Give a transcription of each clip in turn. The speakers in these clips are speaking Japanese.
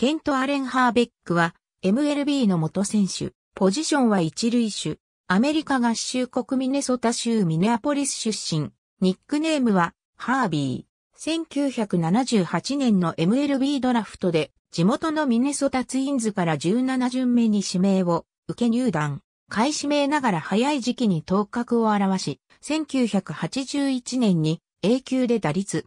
ケント・アレン・ハーベックは MLB の元選手、ポジションは一塁手、アメリカ合衆国ミネソタ州ミネアポリス出身、ニックネームはハービー。1978年の MLB ドラフトで地元のミネソタツインズから17巡目に指名を受け入団。開始名ながら早い時期に頭角を現し、1981年に A 級で打率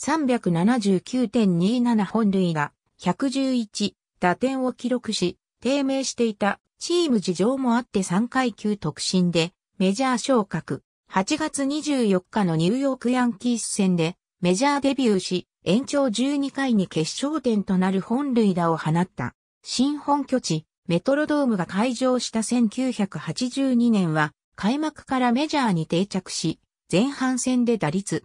379.27本塁打、111打点を記録し、低迷していたチーム事情もあって3階級特進でメジャー昇格。8月24日のニューヨークヤンキース戦でメジャーデビューし、延長12回に決勝点となる本塁打を放った。新本拠地、メトロドームが開場した1982年は、開幕からメジャーに定着し、前半戦で打率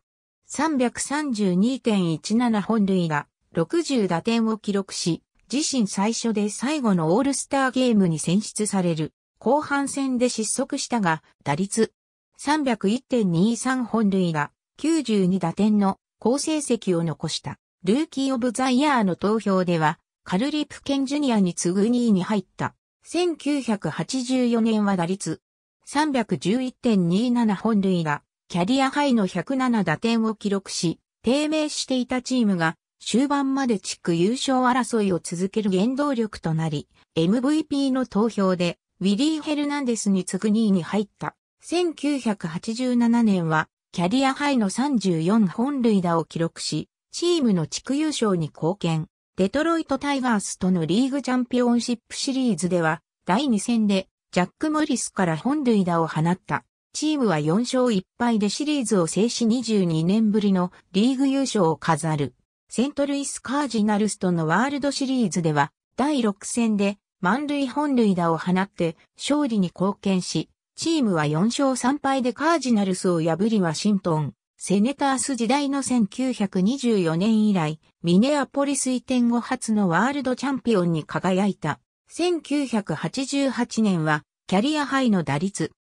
332.17本塁打、60打点を記録し、自身最初で最後のオールスターゲームに選出される。後半戦で失速したが、打率301.23本塁打、92打点の好成績を残した。ルーキー・オブ・ザ・イヤーの投票では、カルリプ・ケン・ジュニアに次ぐ2位に入った。1984年は打率311.27本塁打、キャリアハイの107打点を記録し、低迷していたチームが終盤まで地区優勝争いを続ける原動力となり、MVP の投票でウィリー・ヘルナンデスに次ぐ2位に入った。1987年はキャリアハイの34本塁打を記録し、チームの地区優勝に貢献。デトロイト・タイガースとのリーグチャンピオンシップシリーズでは、第2戦でジャック・モリスから本塁打を放った。チームは4勝1敗でシリーズを制し22年ぶりのリーグ優勝を飾る。セントルイス・カージナルスとのワールドシリーズでは、第6戦で満塁本塁打を放って勝利に貢献し、チームは4勝3敗でカージナルスを破りワシントン、セネタース時代の1924年以来、ミネアポリス移転後初のワールドチャンピオンに輝いた。1988年はキャリアハイの打率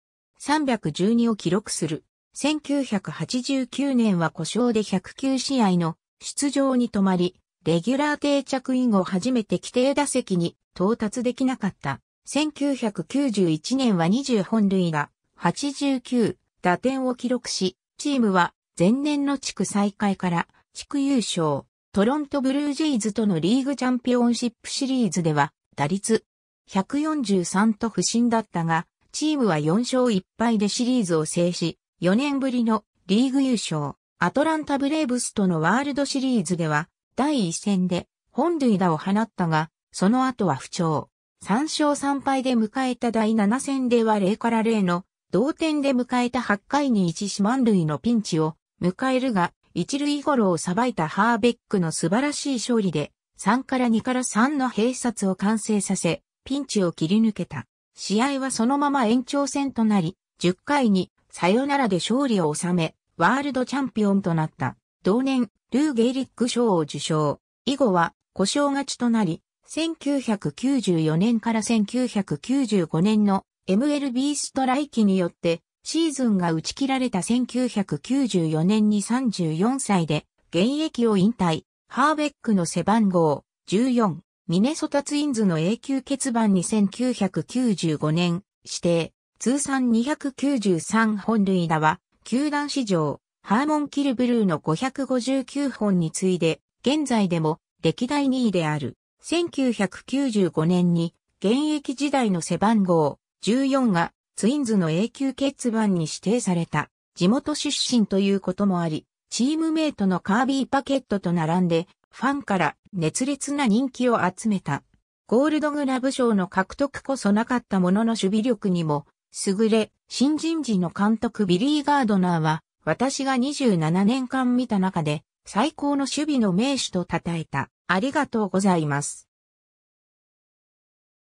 312を記録する。1989年は故障で109試合の出場に止まり、レギュラー定着以後初めて規定打席に到達できなかった。1991年は20本塁打、89打点を記録し、チームは前年の地区再開から地区優勝、トロントブルージェイズとのリーグチャンピオンシップシリーズでは打率143と不振だったが、チームは4勝1敗でシリーズを制し、4年ぶりのリーグ優勝。アトランタブレーブスとのワールドシリーズでは、第1戦で本塁打を放ったが、その後は不調。3勝3敗で迎えた第7戦では0から0の同点で迎えた8回に1四万塁のピンチを迎えるが、一塁ゴロをさばいたハーベックの素晴らしい勝利で、3から2から3の閉殺を完成させ、ピンチを切り抜けた。試合はそのまま延長戦となり、10回にサヨナラで勝利を収め、ワールドチャンピオンとなった。同年、ルー・ゲイリック賞を受賞。以後は、故障勝ちとなり、1994年から1995年の MLB ストライキによってシーズンが打ち切られた1994年に34歳で現役を引退。ハーベックの背番号14、ミネソタツインズの永久欠番に1995年指定、通算293本塁打は球団史上、ハーモン・キルブルーの559本に次いで、現在でも歴代2位である。1995年に現役時代の背番号14がツインズの永久欠番に指定された地元出身ということもあり、チームメイトのカービー・パケットと並んでファンから熱烈な人気を集めた。ゴールドグラブ賞の獲得こそなかったものの守備力にも優れ、新人時の監督ビリー・ガードナーは、私が27年間見た中で、最高の守備の名手と称えた。ありがとうございます。